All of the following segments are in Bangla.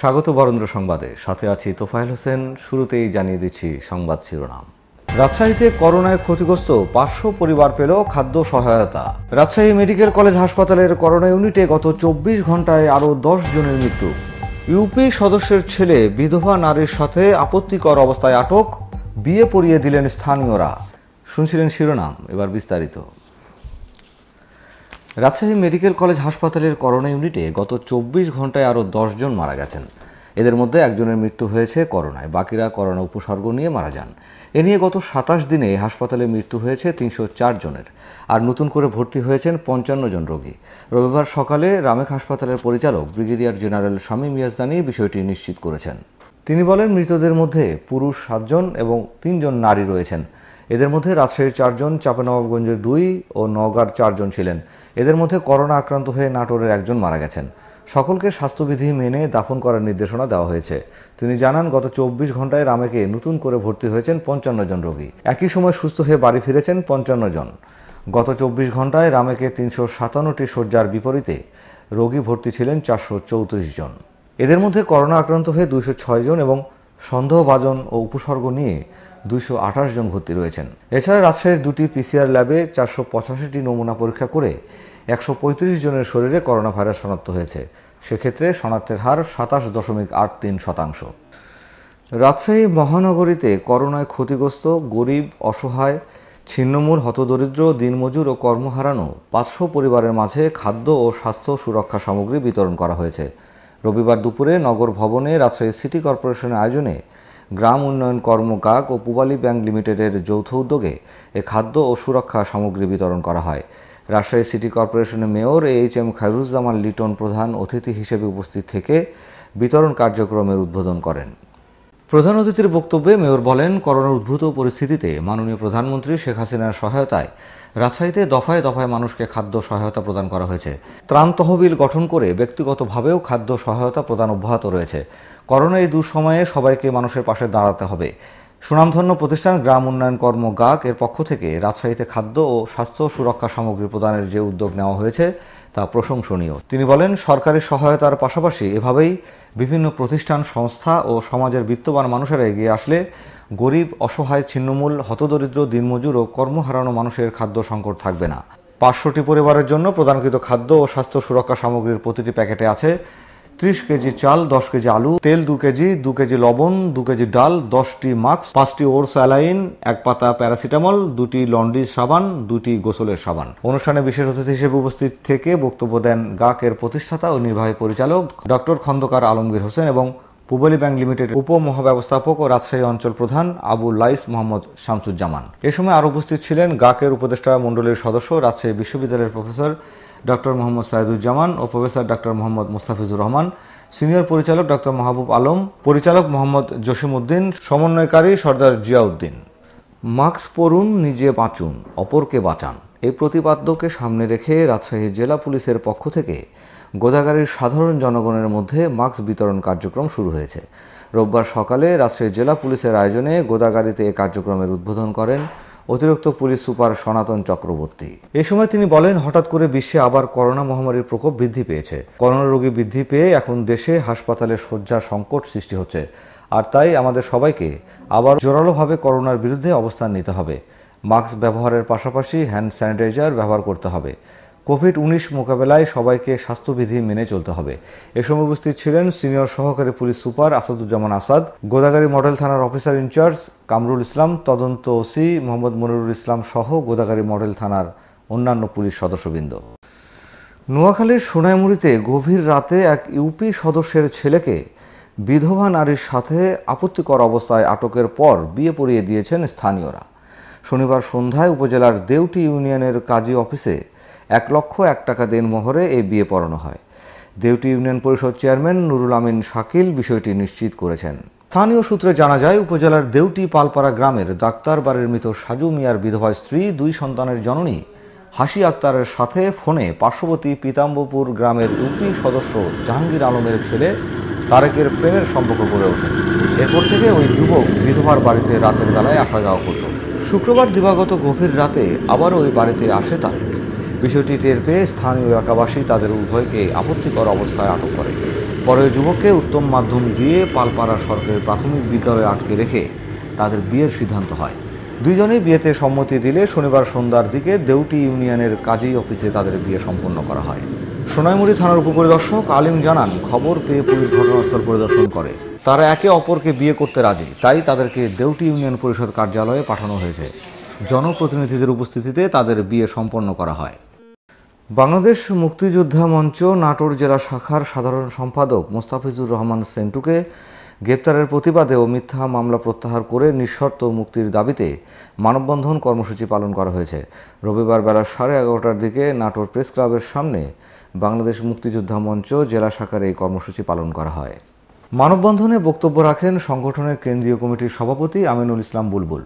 স্বাগত বরেন্দ্র সংবাদে সাথে আছি তোফায়েল হোসেন শুরুতেই জানিয়ে দিচ্ছি সংবাদ শিরোনাম রাজশাহীতে করোনায় ক্ষতিগ্রস্ত পাঁচশো পরিবার পেল খাদ্য সহায়তা রাজশাহী মেডিকেল কলেজ হাসপাতালের করোনা ইউনিটে গত চব্বিশ ঘন্টায় আরও দশ জনের মৃত্যু ইউপি সদস্যের ছেলে বিধবা নারীর সাথে আপত্তিকর অবস্থায় আটক বিয়ে পড়িয়ে দিলেন স্থানীয়রা শুনছিলেন শিরোনাম এবার বিস্তারিত রাজশাহী মেডিকেল কলেজ হাসপাতালের করোনা ইউনিটে গত চব্বিশ ঘন্টায় আরও জন মারা গেছেন এদের মধ্যে একজনের মৃত্যু হয়েছে করোনায় বাকিরা করোনা উপসর্গ নিয়ে মারা যান এ নিয়ে গত সাতাশ দিনে হাসপাতালে মৃত্যু হয়েছে তিনশো জনের আর নতুন করে ভর্তি হয়েছেন পঞ্চান্ন জন রোগী রবিবার সকালে রামেক হাসপাতালের পরিচালক ব্রিগেডিয়ার জেনারেল শামীম ইয়াজদানি বিষয়টি নিশ্চিত করেছেন তিনি বলেন মৃতদের মধ্যে পুরুষ সাতজন এবং তিনজন নারী রয়েছেন এদের মধ্যে রাজশাহীর চারজন চাপানবাবগঞ্জের দুই ও নওগাঁর চারজন ছিলেন এদের মধ্যে করোনা আক্রান্ত হয়ে নাটোরের একজন মারা গেছেন সকলকে স্বাস্থ্যবিধি মেনে দাফন করার নির্দেশনা দেওয়া হয়েছে তিনি জানান গত চব্বিশ ঘন্টায় রামেকে নতুন করে ভর্তি হয়েছেন পঞ্চান্ন জন রোগী একই সময় সুস্থ হয়ে বাড়ি ফিরেছেন পঞ্চান্ন জন গত চব্বিশ ঘন্টায় রামেকে তিনশো সাতান্নটি শয্যার বিপরীতে রোগী ভর্তি ছিলেন চারশো চৌত্রিশ জন এদের মধ্যে করোনা আক্রান্ত হয়ে দুইশো জন এবং সন্দেহভাজন ও উপসর্গ নিয়ে দুইশো জন ভর্তি রয়েছেন এছাড়া রাজশাহীর দুটি পিসিআর ল্যাবে চারশো পঁচাশিটি নমুনা পরীক্ষা করে একশো জনের শরীরে করোনা ভাইরাস শনাক্ত হয়েছে সেক্ষেত্রে শনাক্তের হার সাতাশ দশমিক আট তিন শতাংশ রাজশাহী মহানগরীতে করোনায় ক্ষতিগ্রস্ত গরিব অসহায় ছিন্নমূল হতদরিদ্র দিনমজুর ও কর্ম হারানো পাঁচশো পরিবারের মাঝে খাদ্য ও স্বাস্থ্য সুরক্ষা সামগ্রী বিতরণ করা হয়েছে রবিবার দুপুরে নগর ভবনে রাজশাহী সিটি কর্পোরেশনের আয়োজনে গ্রাম উন্নয়ন কর্মকাক ও পূবালী ব্যাংক লিমিটেডের যৌথ উদ্যোগে এ খাদ্য ও সুরক্ষা সামগ্রী বিতরণ করা হয় রাজশাহী সিটি কর্পোরেশনের mayor H M Khairuzzaman Liton প্রধান অতিথি হিসেবে উপস্থিত থেকে বিতরণ কার্যক্রমের উদ্বোধন করেন প্রধান অতিথির বক্তব্যে মেয়র বলেন করোনার উদ্ভূত পরিস্থিতিতে মাননীয় প্রধানমন্ত্রী শেখ হাসিনার সহায়তায় রাজশাহীতে দফায় দফায় মানুষকে খাদ্য সহায়তা প্রদান করা হয়েছে ত্রাণ তহবিল গঠন করে ব্যক্তিগতভাবেও খাদ্য সহায়তা প্রদান অব্যাহত রয়েছে করোনা এই দুঃসময়ে সবাইকে মানুষের পাশে দাঁড়াতে হবে সুনামধন্য প্রতিষ্ঠান গ্রাম উন্নয়ন কর্ম গাক এর পক্ষ থেকে রাজশাহীতে খাদ্য ও স্বাস্থ্য সুরক্ষা সামগ্রী প্রদানের যে উদ্যোগ নেওয়া হয়েছে তা প্রশংসনীয় তিনি বলেন সরকারের সহায়তার পাশাপাশি এভাবেই বিভিন্ন প্রতিষ্ঠান সংস্থা ও সমাজের বিত্তবান মানুষেরা এগিয়ে আসলে গরিব অসহায় ছিন্নমূল হতদরিদ্র দিনমজুর ও কর্মহারানো মানুষের খাদ্য সংকট থাকবে না পাঁচশোটি পরিবারের জন্য প্রদানকৃত খাদ্য ও স্বাস্থ্য সুরক্ষা সামগ্রীর প্রতিটি প্যাকেটে আছে ত্রিশ কেজি চাল দশ কেজি আলু তেল দু কেজি দু কেজি লবণ দু কেজি ডাল দশটি মাস্ক পাঁচটি ওর স্যালাইন এক পাতা প্যারাসিটামল দুটি লন্ডি সাবান দুটি গোসলের সাবান অনুষ্ঠানে বিশেষ অতিথি হিসেবে উপস্থিত থেকে বক্তব্য দেন গাকের প্রতিষ্ঠাতা ও নির্বাহী পরিচালক ডক্টর খন্দকার আলমগীর হোসেন এবং পূবলি ব্যাংক লিমিটেড উপমহাব্যবস্থাপক ও রাজশাহী অঞ্চল প্রধান আবু লাইস মোহাম্মদ শামসুজ্জামান এ সময় আরও উপস্থিত ছিলেন গাকের উপদেষ্টা মণ্ডলীর সদস্য রাজশাহী বিশ্ববিদ্যালয়ের প্রফেসর ডক্টর মোহাম্মদ সাইদুজ্জামান ও professor doctor Mohammad Mustafizur Rahman senior পরিচালক ডক্টর মাহবুব আলম পরিচালক মোহাম্মদ জসিমউদ্দিন সমন্বয়কারী সর্দার জিয়াউদ্দিন মাস্ক পরুন নিজে বাঁচুন অপরকে বাঁচান এই প্রতিপাদ্যকে সামনে রেখে রাজশাহী জেলা পুলিশের পক্ষ থেকে গোদাগাড়ির সাধারণ জনগণের মধ্যে মাস্ক বিতরণ কার্যক্রম শুরু হয়েছে রোববার সকালে রাজশাহী জেলা পুলিশের আয়োজনে গোদাগাড়িতে এ কার্যক্রমের উদ্বোধন করেন অতিরিক্ত পুলিশ সুপার সনাতন চক্রবর্তী এ সময় তিনি বলেন হঠাৎ করে বিশ্বে আবার করোনা মহামারীর প্রকোপ বৃদ্ধি পেয়েছে করোনা রোগী বৃদ্ধি পেয়ে এখন দেশে হাসপাতালে শয্যা সংকট সৃষ্টি হচ্ছে আর তাই আমাদের সবাইকে আবার জোরালোভাবে করোনার বিরুদ্ধে অবস্থান নিতে হবে মাস্ক ব্যবহারের পাশাপাশি হ্যান্ড স্যানিটাইজার ব্যবহার করতে হবে কোভিড উনিশ মোকাবেলায় সবাইকে স্বাস্থ্যবিধি মেনে চলতে হবে এ সময় উপস্থিত ছিলেন সিনিয়র সহকারী police super Asaduzzaman Asad Godagari model থানার অফিসার ইনচার্জ কামরুল ইসলাম তদন্ত ওসি মোহাম্মদ মনিরুল ইসলাম সহ গোদাগাড়ি মডেল থানার অন্যান্য পুলিশ সদস্যবৃন্দ নোয়াখালীর সোনাইমুড়িতে গভীর রাতে এক ইউপি সদস্যের ছেলেকে বিধবা নারীর সাথে আপত্তিকর অবস্থায় আটকের পর বিয়ে পড়িয়ে দিয়েছেন স্থানীয়রা শনিবার সন্ধ্যায় উপজেলার দেউটি ইউনিয়নের কাজী অফিসে এক লক্ষ এক টাকা দেনমোহরে এই বিয়ে পড়ানো হয় দেউটি ইউনিয়ন পরিষদ চেয়ারম্যান নুরুল আমিন শাকিল বিষয়টি নিশ্চিত করেছেন স্থানীয় সূত্রে জানা যায় উপজেলার দেউটি পালপাড়া গ্রামের ডাক্তার বাড়ির মৃত সাজু মিয়ার বিধবা স্ত্রী দুই সন্তানের জননী হাসি আক্তারের সাথে ফোনে পার্শ্ববর্তী পিতাম্বপুর গ্রামের ইউপি সদস্য জাহাঙ্গীর আলমের ছেলে তারেকের প্রেমের সম্পর্ক গড়ে ওঠে এরপর থেকে ওই যুবক বিধবার বাড়িতে রাতের বেলায় আসা যাওয়া করত শুক্রবার দিবাগত গভীর রাতে আবার ওই বাড়িতে আসে তারেক বিষয়টি টের পেয়ে স্থানীয় এলাকাবাসী তাদের উভয়কে আপত্তিকর অবস্থায় আটক করে পরে যুবককে উত্তম মাধ্যম দিয়ে পালপাড়া সরকারের প্রাথমিক বিদ্যালয়ে আটকে রেখে তাদের বিয়ের সিদ্ধান্ত হয় দুজনেই বিয়েতে সম্মতি দিলে শনিবার সন্ধ্যার দিকে দেউটি ইউনিয়নের কাজী অফিসে তাদের বিয়ে সম্পন্ন করা হয় সোনাইমুড়ি থানার উপপরিদর্শক আলিম জানান খবর পেয়ে পুলিশ ঘটনাস্থল পরিদর্শন করে তারা একে অপরকে বিয়ে করতে রাজি তাই তাদেরকে দেউটি ইউনিয়ন পরিষদ কার্যালয়ে পাঠানো হয়েছে জনপ্রতিনিধিদের উপস্থিতিতে তাদের বিয়ে সম্পন্ন করা হয় বাংলাদেশ মুক্তিযোদ্ধা মঞ্চ নাটোর জেলা শাখার সাধারণ সম্পাদক মোস্তাফিজুর রহমান সেন্টুকে গ্রেপ্তারের প্রতিবাদে ও মিথ্যা মামলা প্রত্যাহার করে নিঃশর্ত মুক্তির দাবিতে মানববন্ধন কর্মসূচি পালন করা হয়েছে রবিবার বেলা সাড়ে এগারোটার দিকে নাটোর প্রেস ক্লাবের সামনে বাংলাদেশ মুক্তিযোদ্ধা মঞ্চ জেলা শাখার এই কর্মসূচি পালন করা হয় মানববন্ধনে বক্তব্য রাখেন সংগঠনের কেন্দ্রীয় কমিটির সভাপতি আমিনুল ইসলাম বুলবুল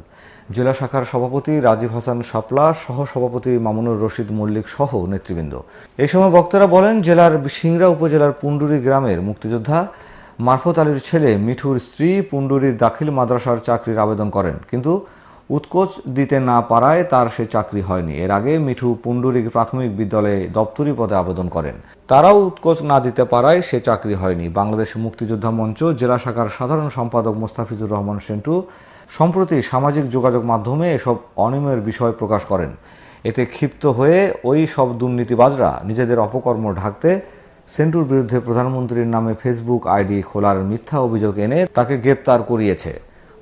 জেলা শাখার সভাপতি রাজীব হাসান সাপলা সহ সভাপতি মামুনুর রশিদ মল্লিক সহ নেতৃবৃন্দ এই সময় বক্তারা বলেন জেলার সিংড়া উপজেলার পুন্ডুরি গ্রামের মুক্তিযোদ্ধা মারফত আলীর ছেলে মিঠুর স্ত্রী পুন্ডুরির দাখিল মাদ্রাসার চাকরির আবেদন করেন কিন্তু উৎকোচ দিতে না পারায় তার সে চাকরি হয়নি এর আগে মিঠু পুন্ডুরি প্রাথমিক বিদ্যালয়ে দপ্তরি পদে আবেদন করেন তারাও উৎকোচ না দিতে পারায় সে চাকরি হয়নি বাংলাদেশ মুক্তিযোদ্ধা মঞ্চ জেলা শাখার সাধারণ সম্পাদক মোস্তাফিজুর রহমান সেন্টু সম্প্রতি সামাজিক যোগাযোগ মাধ্যমে এসব অনিয়মের বিষয় প্রকাশ করেন এতে ক্ষিপ্ত হয়ে ওই সব দুর্নীতিবাজরা নিজেদের অপকর্ম ঢাকতে সেন্টুর বিরুদ্ধে প্রধানমন্ত্রীর নামে ফেসবুক আইডি খোলার মিথ্যা অভিযোগ এনে তাকে গ্রেপ্তার করিয়েছে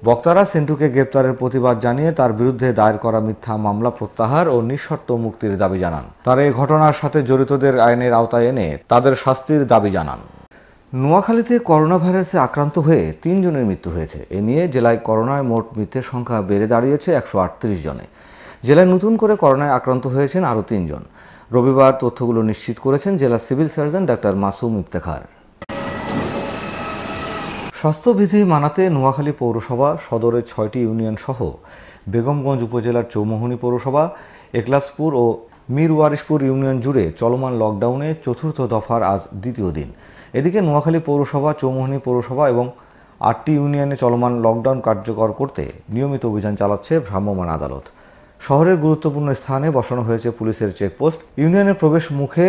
বক্তারা সেন্টুকে গ্রেপ্তারের প্রতিবাদ জানিয়ে তার বিরুদ্ধে দায়ের করা মিথ্যা মামলা প্রত্যাহার ও নিঃশর্ত মুক্তির দাবি জানান তারা এই ঘটনার সাথে জড়িতদের আইনের আওতায় এনে তাদের শাস্তির দাবি জানান নোয়াখালীতে করোনা ভাইরাসে আক্রান্ত হয়ে তিনজনের মৃত্যু হয়েছে এ নিয়ে জেলায় করোনায় মোট মৃত্যুর সংখ্যা বেড়ে দাঁড়িয়েছে একশো আটত্রিশ জনে জেলায় নতুন করে করোনায় আক্রান্ত হয়েছেন আরও তিনজন রবিবার তথ্যগুলো নিশ্চিত করেছেন জেলা civil surgeon doctor Masum Iftekhar স্বাস্থ্যবিধি মানাতে নোয়াখালী পৌরসভা সদরের ছয়টি ইউনিয়ন সহ বেগমগঞ্জ উপজেলার চৌমোহনী পৌরসভা একলাসপুর ও মীর ইউনিয়ন জুড়ে চলমান লকডাউনে চতুর্থ দফার আজ দ্বিতীয় দিন এদিকে নোয়াখালী পৌরসভা চৌমুহনী পৌরসভা এবং আটটি ইউনিয়নে চলমান লকডাউন কার্যকর করতে নিয়মিত অভিযান চালাচ্ছে ভ্রাম্যমাণ আদালত শহরের গুরুত্বপূর্ণ স্থানে বসানো হয়েছে পুলিশের চেকপোস্ট ইউনিয়নের প্রবেশ মুখে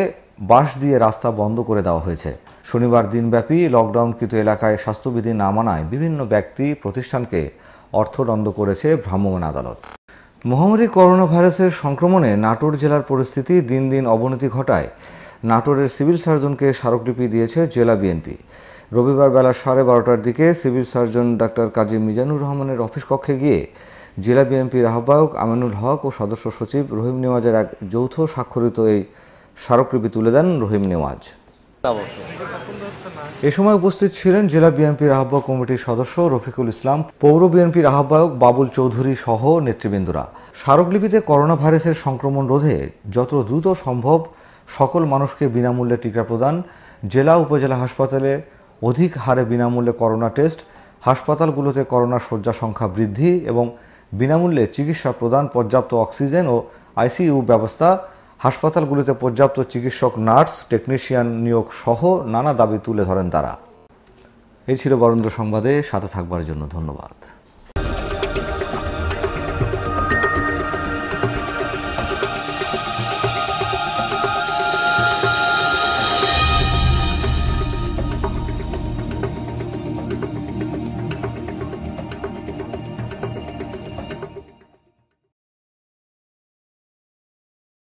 বাঁশ দিয়ে রাস্তা বন্ধ করে দেওয়া হয়েছে শনিবার দিনব্যাপী লকডাউনকৃত এলাকায় স্বাস্থ্যবিধি না মানায় বিভিন্ন ব্যক্তি প্রতিষ্ঠানকে অর্থদণ্ড করেছে ভ্রাম্যমাণ আদালত মহামারী করোনা ভাইরাসের সংক্রমণে নাটোর জেলার পরিস্থিতি দিন দিন অবনতি ঘটায় নাটোরের সিভিল সার্জনকে স্মারকলিপি দিয়েছে জেলা বিএনপি রবিবার বেলা সাড়ে বারোটার দিকে civil surgeon doctor Kazi Mizanur রহমানের অফিস কক্ষে গিয়ে জেলা বিএনপির আহ্বায়ক আমিনুল হক ও সদস্য সচিব রহিম নেওয়াজের এক যৌথ স্বাক্ষরিত এই স্মারকলিপি তুলে দেন রহিম নেওয়াজ এ সময় উপস্থিত ছিলেন জেলা বিএনপির আহ্বায়ক কমিটির সদস্য রফিকুল ইসলাম পৌর বিএনপির আহ্বায়ক বাবুল চৌধুরী সহ নেতৃবৃন্দরা স্মারকলিপিতে করোনা ভাইরাসের সংক্রমণ রোধে যত দ্রুত সম্ভব সকল মানুষকে বিনামূল্যে টিকা প্রদান জেলা উপজেলা হাসপাতালে অধিক হারে বিনামূল্যে করোনা টেস্ট হাসপাতালগুলোতে করোনা শয্যা সংখ্যা বৃদ্ধি এবং বিনামূল্যে চিকিৎসা প্রদান পর্যাপ্ত অক্সিজেন ও আইসিইউ ব্যবস্থা হাসপাতালগুলিতে পর্যাপ্ত চিকিৎসক নার্স টেকনিশিয়ান নিয়োগ সহ নানা দাবি তুলে ধরেন তারা এই ছিল বরেন্দ্র সংবাদে সাথে থাকবার জন্য ধন্যবাদ